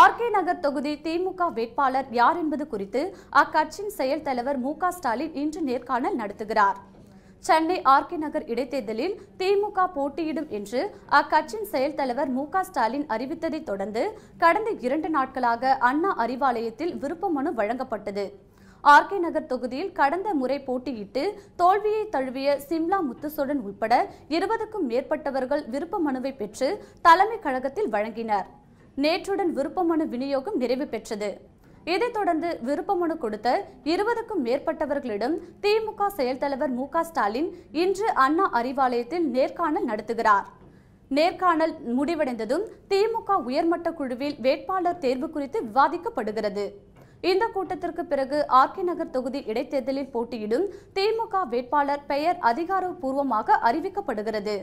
RK நகர் தொகுதி திமுக வேட்பாளர் யார் என்பது குறித்து அக்கட்சியின் செயல் தலைவர் மு ஸ்டாலின் இன்று நேர்காணல் நடத்துகிறார் சென்னை ஆர்கே நகர் இடைத்தேர்தலில் திமுக போட்டியிடும் என்று அக்கட்சியின் செயல் தலைவர் மு ஸ்டாலின் அறிவித்ததை தொடர்ந்து கடந்த இரண்டு நாட்களாக அண்ணா அறிவாலயத்தில் விருப்ப மனு வழங்கப்பட்டது ஆர்கே நகர் தொகுதியில் கடந்த முறை போட்டியிட்டு தோல்வியை தழுவிய சிம்லா முத்துசோடன் உட்பட இருபதுக்கும் மேற்பட்டவர்கள் விருப்ப மனுவை பெற்று தலைமை கழகத்தில் வழங்கினர் நேற்றுடன் விருப்பமனு விநியோகம் நிறைவு பெற்றது இதைத் தொடர்ந்து விருப்பமனு கொடுத்த இருபதுக்கும் மேற்பட்டவர்களிடம் திமுக செயல் தலைவர் மு ஸ்டாலின் இன்று அண்ணா அறிவாலயத்தில் நேர்காணல் நடத்துகிறார் நேர்காணல் முடிவடைந்ததும் திமுக உயர்மட்ட குழுவில் வேட்பாளர் தேர்வு குறித்து விவாதிக்கப்படுகிறது இந்த கூட்டத்திற்கு பிறகு ஆர்கே நகர் தொகுதி இடைத்தேர்தலில் போட்டியிடும் திமுக வேட்பாளர் பெயர் அதிகாரப்பூர்வமாக அறிவிக்கப்படுகிறது